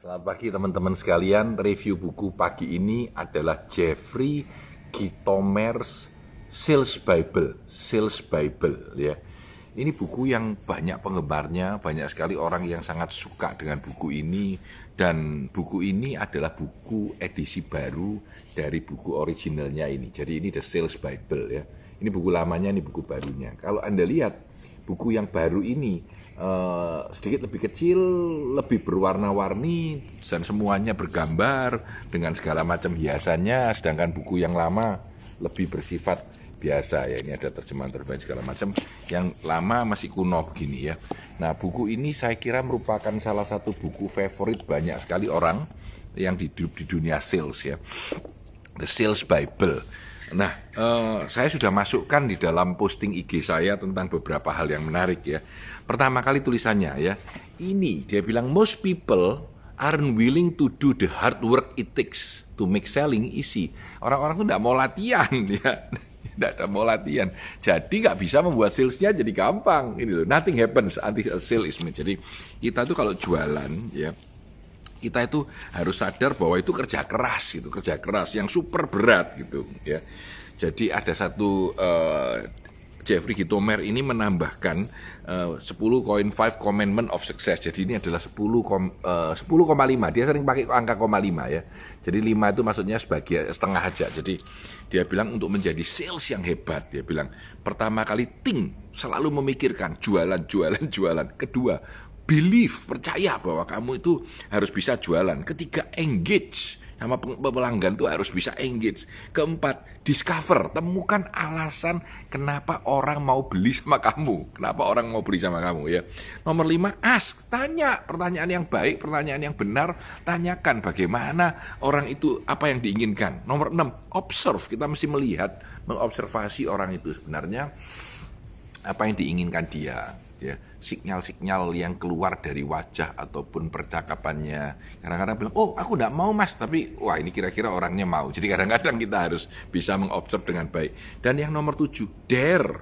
Selamat pagi teman-teman sekalian. Review buku pagi ini adalah Jeffrey Gitomer's Sales Bible, Sales Bible ya. Ini buku yang banyak penggemarnya, banyak sekali orang yang sangat suka dengan buku ini dan buku ini adalah buku edisi baru dari buku originalnya ini. Jadi ini The Sales Bible ya. Ini buku lamanya, ini buku barunya. Kalau Anda lihat buku yang baru ini Eh, sedikit lebih kecil, lebih berwarna-warni dan semuanya bergambar dengan segala macam hiasannya. Sedangkan buku yang lama lebih bersifat biasa ya ini ada terjemahan terbaik segala macam yang lama masih kuno begini ya nah buku ini saya kira merupakan salah satu buku favorit banyak sekali orang yang hidup di dunia sales ya The Sales Bible Nah, eh, saya sudah masukkan di dalam posting IG saya tentang beberapa hal yang menarik ya. Pertama kali tulisannya ya, ini dia bilang most people aren't willing to do the hard work it takes to make selling easy. Orang-orang tuh tidak mau latihan ya. Tidak ada mau latihan, jadi nggak bisa membuat salesnya jadi gampang. Ini loh, nothing happens until a sale is made. Jadi kita tuh kalau jualan ya, kita itu harus sadar bahwa itu kerja keras gitu kerja keras yang super berat gitu ya jadi ada satu uh, Jeffrey Gitomer ini menambahkan eh, uh, 10.5 commandment of success. Jadi ini adalah 10 kom, eh, uh, 10,5. Dia sering pakai angka koma 5 ya. Jadi 5 itu maksudnya sebagai setengah aja. Jadi dia bilang untuk menjadi sales yang hebat, dia bilang pertama kali ting selalu memikirkan jualan, jualan, jualan. Kedua, Belief percaya bahwa kamu itu harus bisa jualan. Ketiga, engage sama pelanggan tuh harus bisa engage. Keempat, discover, temukan alasan kenapa orang mau beli sama kamu. Kenapa orang mau beli sama kamu ya. Nomor lima, ask, tanya pertanyaan yang baik, pertanyaan yang benar. Tanyakan bagaimana orang itu apa yang diinginkan. Nomor enam, observe, kita mesti melihat, mengobservasi orang itu sebenarnya apa yang diinginkan dia ya sinyal-sinyal yang keluar dari wajah ataupun percakapannya kadang-kadang bilang oh aku tidak mau mas tapi wah ini kira-kira orangnya mau jadi kadang-kadang kita harus bisa mengobserv dengan baik dan yang nomor tujuh dare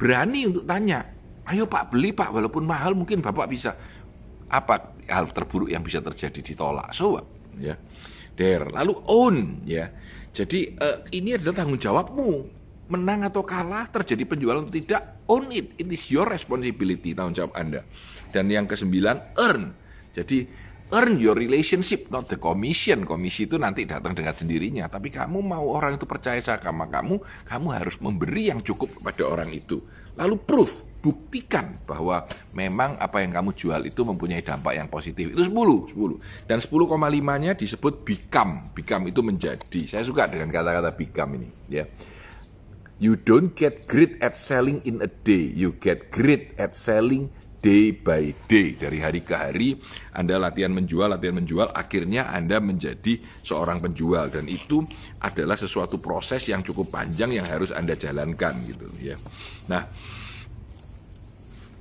berani untuk tanya ayo pak beli pak walaupun mahal mungkin bapak bisa apa hal terburuk yang bisa terjadi ditolak so ya dare lalu own ya jadi uh, ini adalah tanggung jawabmu menang atau kalah, terjadi penjualan atau tidak, own it. It is your responsibility, tanggung jawab Anda. Dan yang kesembilan, earn. Jadi, earn your relationship, not the commission. Komisi itu nanti datang dengan sendirinya. Tapi kamu mau orang itu percaya sama kamu, kamu harus memberi yang cukup kepada orang itu. Lalu proof, buktikan bahwa memang apa yang kamu jual itu mempunyai dampak yang positif. Itu 10, 10. Dan 10,5-nya disebut become. Become itu menjadi. Saya suka dengan kata-kata become ini, ya. You don't get great at selling in a day. You get great at selling day by day. Dari hari ke hari, Anda latihan menjual, latihan menjual, akhirnya Anda menjadi seorang penjual. Dan itu adalah sesuatu proses yang cukup panjang yang harus Anda jalankan gitu ya. Nah,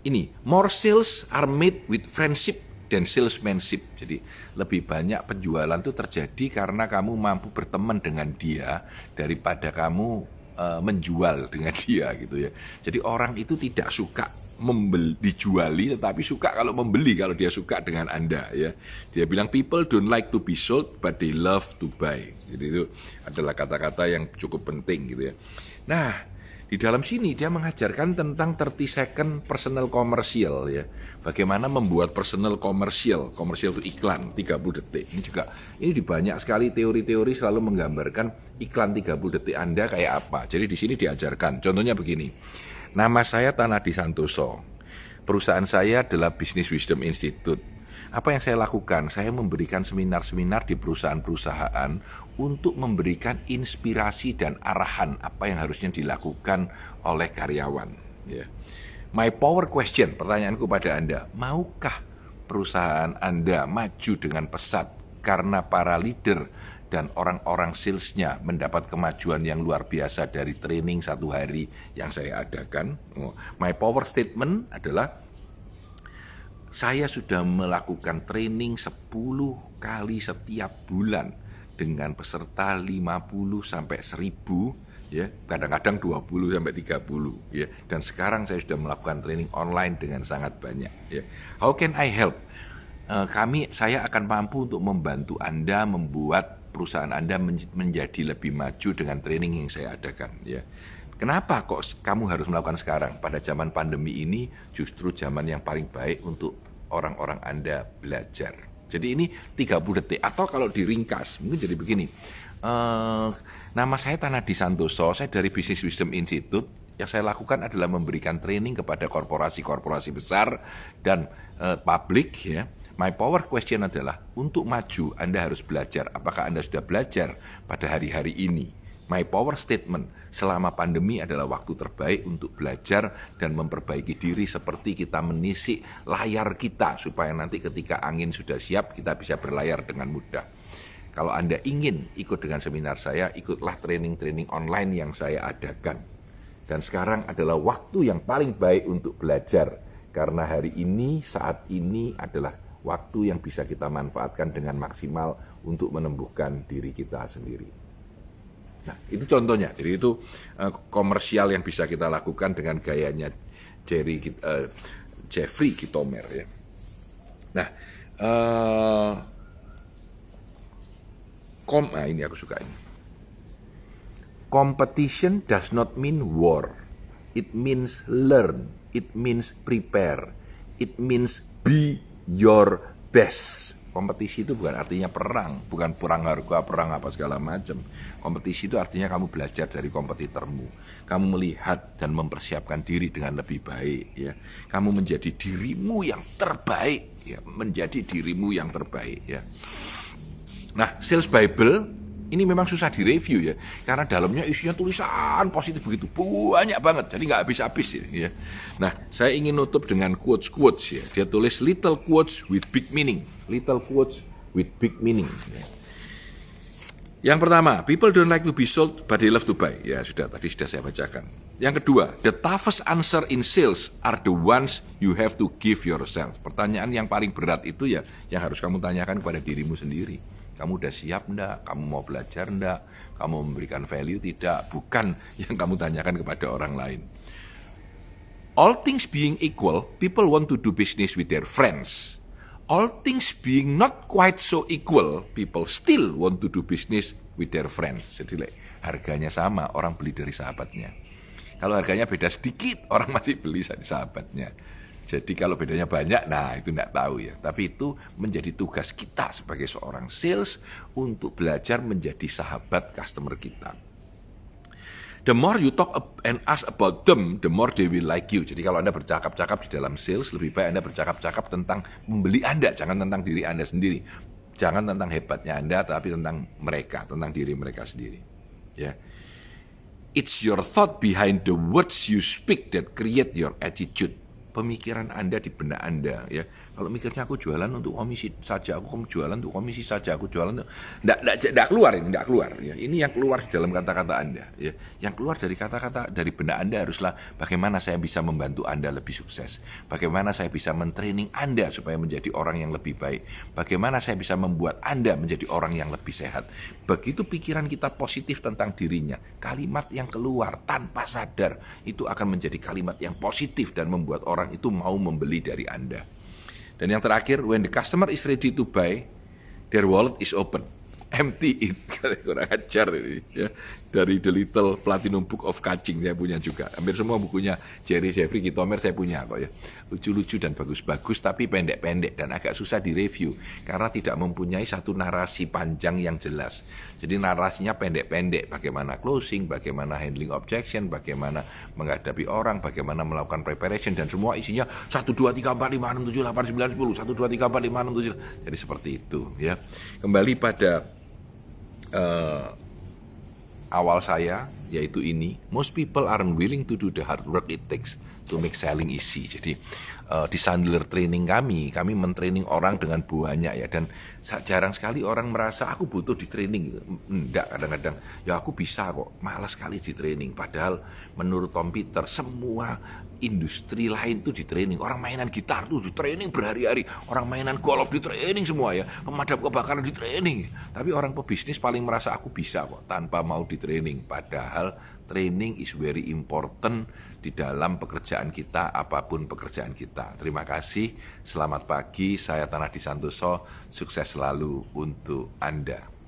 ini more sales are made with friendship dan salesmanship. Jadi lebih banyak penjualan itu terjadi karena kamu mampu berteman dengan dia daripada kamu Eh, menjual dengan dia gitu ya. Jadi orang itu tidak suka membeli dijuali tetapi suka kalau membeli kalau dia suka dengan Anda ya. Dia bilang people don't like to be sold but they love to buy. Jadi itu adalah kata-kata yang cukup penting gitu ya. Nah, di dalam sini dia mengajarkan tentang 30 second personal commercial ya. Bagaimana membuat personal commercial. Commercial itu iklan 30 detik. Ini juga ini di banyak sekali teori-teori selalu menggambarkan iklan 30 detik Anda kayak apa. Jadi di sini diajarkan. Contohnya begini. Nama saya Tanah Santoso. Perusahaan saya adalah Business Wisdom Institute. Apa yang saya lakukan? Saya memberikan seminar-seminar di perusahaan-perusahaan untuk memberikan inspirasi dan arahan apa yang harusnya dilakukan oleh karyawan. Yeah. My power question, pertanyaanku pada Anda, maukah perusahaan Anda maju dengan pesat karena para leader dan orang-orang salesnya mendapat kemajuan yang luar biasa dari training satu hari yang saya adakan? Oh, my power statement adalah saya sudah melakukan training 10 kali setiap bulan dengan peserta 50 sampai 1000 ya, kadang-kadang 20 sampai 30 ya. Dan sekarang saya sudah melakukan training online dengan sangat banyak ya. How can I help? Eh, kami saya akan mampu untuk membantu Anda membuat perusahaan Anda menjadi lebih maju dengan training yang saya adakan ya. Kenapa kok kamu harus melakukan sekarang? Pada zaman pandemi ini justru zaman yang paling baik untuk orang-orang Anda belajar. Jadi ini 30 detik atau kalau diringkas mungkin jadi begini. Uh, nama saya Tanadi Santoso, saya dari Business Wisdom Institute. Yang saya lakukan adalah memberikan training kepada korporasi-korporasi besar dan uh, publik ya. My power question adalah untuk maju Anda harus belajar. Apakah Anda sudah belajar pada hari-hari ini? My power statement selama pandemi adalah waktu terbaik untuk belajar dan memperbaiki diri seperti kita menisik layar kita supaya nanti ketika angin sudah siap kita bisa berlayar dengan mudah. Kalau Anda ingin ikut dengan seminar saya, ikutlah training-training online yang saya adakan. Dan sekarang adalah waktu yang paling baik untuk belajar karena hari ini, saat ini adalah waktu yang bisa kita manfaatkan dengan maksimal untuk menembuhkan diri kita sendiri. Nah, itu contohnya. Jadi itu uh, komersial yang bisa kita lakukan dengan gayanya Jerry uh, Jeffrey Kitomer ya. Nah, uh, kom nah ini aku suka ini. Competition does not mean war. It means learn. It means prepare. It means be your best. Kompetisi itu bukan artinya perang, bukan perang harga, perang apa segala macam. Kompetisi itu artinya kamu belajar dari kompetitormu. Kamu melihat dan mempersiapkan diri dengan lebih baik ya. Kamu menjadi dirimu yang terbaik ya, menjadi dirimu yang terbaik ya. Nah, sales bible ini memang susah direview ya karena dalamnya isinya tulisan positif begitu banyak banget jadi nggak habis-habis ya nah saya ingin nutup dengan quotes quotes ya dia tulis little quotes with big meaning little quotes with big meaning ya. Yang pertama, people don't like to be sold, but they love to buy. Ya sudah, tadi sudah saya bacakan. Yang kedua, the toughest answer in sales are the ones you have to give yourself. Pertanyaan yang paling berat itu ya yang harus kamu tanyakan kepada dirimu sendiri. Kamu udah siap enggak, Kamu mau belajar enggak, Kamu memberikan value tidak? Bukan yang kamu tanyakan kepada orang lain. All things being equal, people want to do business with their friends. All things being not quite so equal, people still want to do business with their friends. Jadi like, harganya sama, orang beli dari sahabatnya. Kalau harganya beda sedikit, orang masih beli dari sahabatnya. Jadi kalau bedanya banyak, nah itu tidak tahu ya. Tapi itu menjadi tugas kita sebagai seorang sales untuk belajar menjadi sahabat customer kita. The more you talk and ask about them, the more they will like you. Jadi kalau Anda bercakap-cakap di dalam sales, lebih baik Anda bercakap-cakap tentang membeli Anda, jangan tentang diri Anda sendiri. Jangan tentang hebatnya Anda, tapi tentang mereka, tentang diri mereka sendiri. Ya. It's your thought behind the words you speak that create your attitude pemikiran Anda di benak Anda ya. Kalau mikirnya aku jualan untuk komisi saja, aku jualan untuk komisi saja, aku jualan untuk tidak keluar ini, tidak keluar. Ya. Ini yang keluar dalam kata-kata Anda. Ya. Yang keluar dari kata-kata dari benda Anda haruslah bagaimana saya bisa membantu Anda lebih sukses, bagaimana saya bisa mentraining Anda supaya menjadi orang yang lebih baik, bagaimana saya bisa membuat Anda menjadi orang yang lebih sehat. Begitu pikiran kita positif tentang dirinya, kalimat yang keluar tanpa sadar itu akan menjadi kalimat yang positif dan membuat orang itu mau membeli dari Anda. Dan yang terakhir, when the customer is ready to buy, their wallet is open. Empty it, kurang ajar ini. Ya dari The Little Platinum Book of Catching saya punya juga. Hampir semua bukunya Jerry Jeffrey Gitomer saya punya kok ya. Lucu-lucu dan bagus-bagus tapi pendek-pendek dan agak susah direview karena tidak mempunyai satu narasi panjang yang jelas. Jadi narasinya pendek-pendek bagaimana closing, bagaimana handling objection, bagaimana menghadapi orang, bagaimana melakukan preparation dan semua isinya 1 2 3 4 5 6 7 8 9 10 1 2 3 4 5 6 7. Jadi seperti itu ya. Kembali pada uh, awal saya yaitu ini most people aren't willing to do the hard work it takes to make selling easy jadi uh, eh, di Sandler training kami kami mentraining orang dengan banyak ya dan jarang sekali orang merasa aku butuh di training gitu. enggak kadang-kadang ya aku bisa kok malas sekali di training padahal menurut Tom Peter semua industri lain tuh di training orang mainan gitar tuh di training berhari-hari orang mainan golf di training semua ya pemadam kebakaran di training tapi orang pebisnis paling merasa aku bisa kok tanpa mau di training padahal training is very important di dalam pekerjaan kita apapun pekerjaan kita terima kasih selamat pagi saya Tanah Disantoso sukses selalu untuk Anda